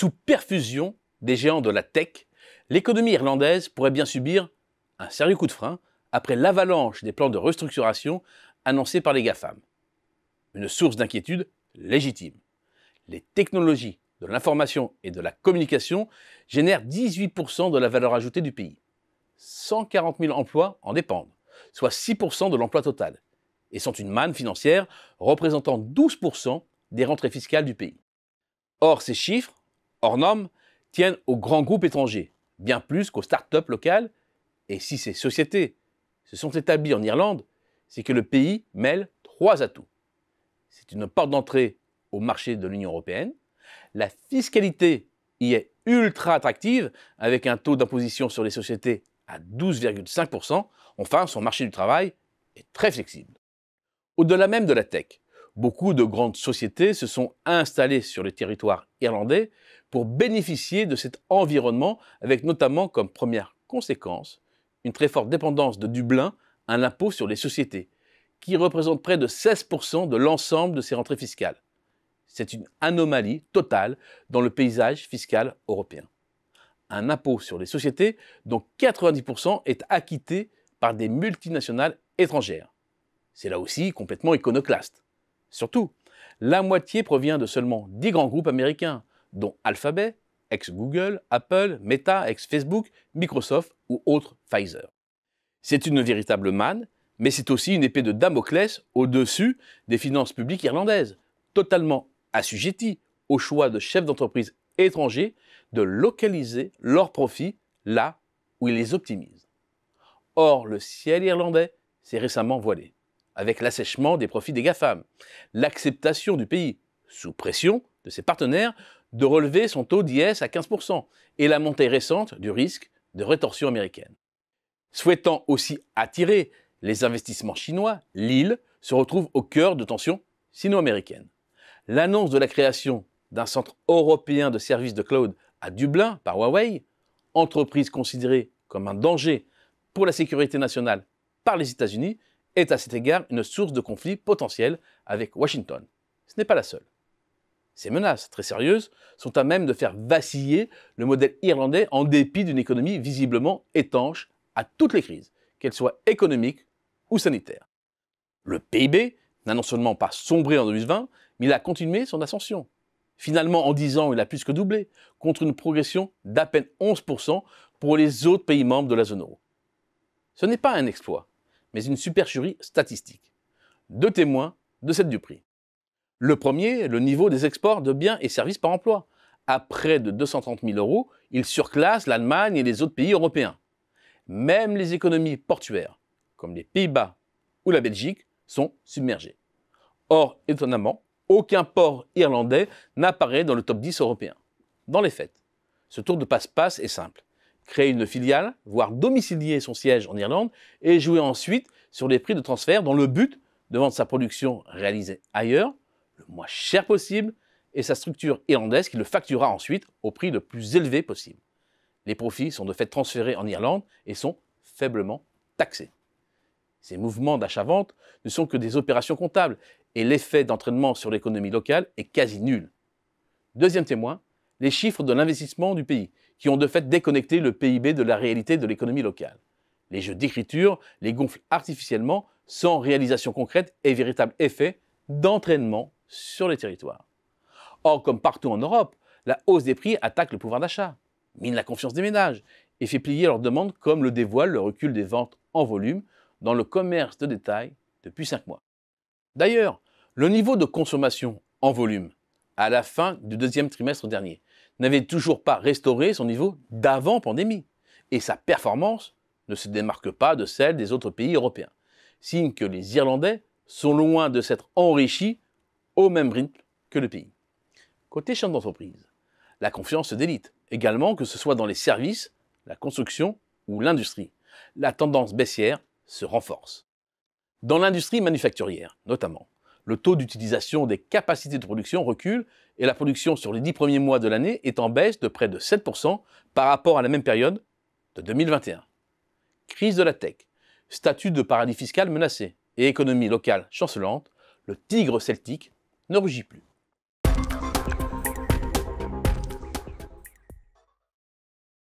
sous perfusion des géants de la tech, l'économie irlandaise pourrait bien subir un sérieux coup de frein après l'avalanche des plans de restructuration annoncés par les GAFAM. Une source d'inquiétude légitime. Les technologies de l'information et de la communication génèrent 18% de la valeur ajoutée du pays. 140 000 emplois en dépendent, soit 6% de l'emploi total, et sont une manne financière représentant 12% des rentrées fiscales du pays. Or, ces chiffres hors normes tiennent aux grands groupes étrangers, bien plus qu'aux start-up locales. Et si ces sociétés se sont établies en Irlande, c'est que le pays mêle trois atouts. C'est une porte d'entrée au marché de l'Union européenne. La fiscalité y est ultra attractive, avec un taux d'imposition sur les sociétés à 12,5%. Enfin, son marché du travail est très flexible. Au-delà même de la tech, Beaucoup de grandes sociétés se sont installées sur le territoire irlandais pour bénéficier de cet environnement, avec notamment comme première conséquence une très forte dépendance de Dublin un impôt sur les sociétés, qui représente près de 16% de l'ensemble de ses rentrées fiscales. C'est une anomalie totale dans le paysage fiscal européen. Un impôt sur les sociétés dont 90% est acquitté par des multinationales étrangères. C'est là aussi complètement iconoclaste. Surtout, la moitié provient de seulement 10 grands groupes américains, dont Alphabet, ex-Google, Apple, Meta, ex-Facebook, Microsoft ou autre Pfizer. C'est une véritable manne, mais c'est aussi une épée de Damoclès au-dessus des finances publiques irlandaises, totalement assujetties au choix de chefs d'entreprise étrangers de localiser leurs profits là où ils les optimisent. Or, le ciel irlandais s'est récemment voilé avec l'assèchement des profits des GAFAM, l'acceptation du pays, sous pression de ses partenaires, de relever son taux d'IS à 15%, et la montée récente du risque de rétorsion américaine. Souhaitant aussi attirer les investissements chinois, l'île se retrouve au cœur de tensions sino-américaines. L'annonce de la création d'un centre européen de services de cloud à Dublin par Huawei, entreprise considérée comme un danger pour la sécurité nationale par les États-Unis, est à cet égard une source de conflit potentiel avec Washington. Ce n'est pas la seule. Ces menaces, très sérieuses, sont à même de faire vaciller le modèle irlandais en dépit d'une économie visiblement étanche à toutes les crises, qu'elles soient économiques ou sanitaires. Le PIB n'a non seulement pas sombré en 2020, mais il a continué son ascension. Finalement, en 10 ans, il a plus que doublé, contre une progression d'à peine 11% pour les autres pays membres de la zone euro. Ce n'est pas un exploit, mais une supercherie statistique. Deux témoins de cette duperie. Le premier, le niveau des exports de biens et services par emploi. À près de 230 000 euros, il surclasse l'Allemagne et les autres pays européens. Même les économies portuaires, comme les Pays-Bas ou la Belgique, sont submergées. Or, étonnamment, aucun port irlandais n'apparaît dans le top 10 européen. Dans les faits, ce tour de passe-passe est simple créer une filiale, voire domicilier son siège en Irlande et jouer ensuite sur les prix de transfert dans le but de vendre sa production réalisée ailleurs, le moins cher possible, et sa structure irlandaise qui le facturera ensuite au prix le plus élevé possible. Les profits sont de fait transférés en Irlande et sont faiblement taxés. Ces mouvements d'achat-vente ne sont que des opérations comptables et l'effet d'entraînement sur l'économie locale est quasi nul. Deuxième témoin, les chiffres de l'investissement du pays, qui ont de fait déconnecté le PIB de la réalité de l'économie locale. Les jeux d'écriture les gonflent artificiellement sans réalisation concrète et véritable effet d'entraînement sur les territoires. Or, comme partout en Europe, la hausse des prix attaque le pouvoir d'achat, mine la confiance des ménages et fait plier leurs demandes comme le dévoile le recul des ventes en volume dans le commerce de détail depuis 5 mois. D'ailleurs, le niveau de consommation en volume à la fin du deuxième trimestre dernier, n'avait toujours pas restauré son niveau d'avant pandémie, et sa performance ne se démarque pas de celle des autres pays européens, signe que les Irlandais sont loin de s'être enrichis au même rythme que le pays. Côté champ d'entreprise, la confiance se délite, également que ce soit dans les services, la construction ou l'industrie. La tendance baissière se renforce. Dans l'industrie manufacturière, notamment, le taux d'utilisation des capacités de production recule et la production sur les dix premiers mois de l'année est en baisse de près de 7% par rapport à la même période de 2021. Crise de la tech, statut de paradis fiscal menacé et économie locale chancelante, le tigre celtique ne rugit plus.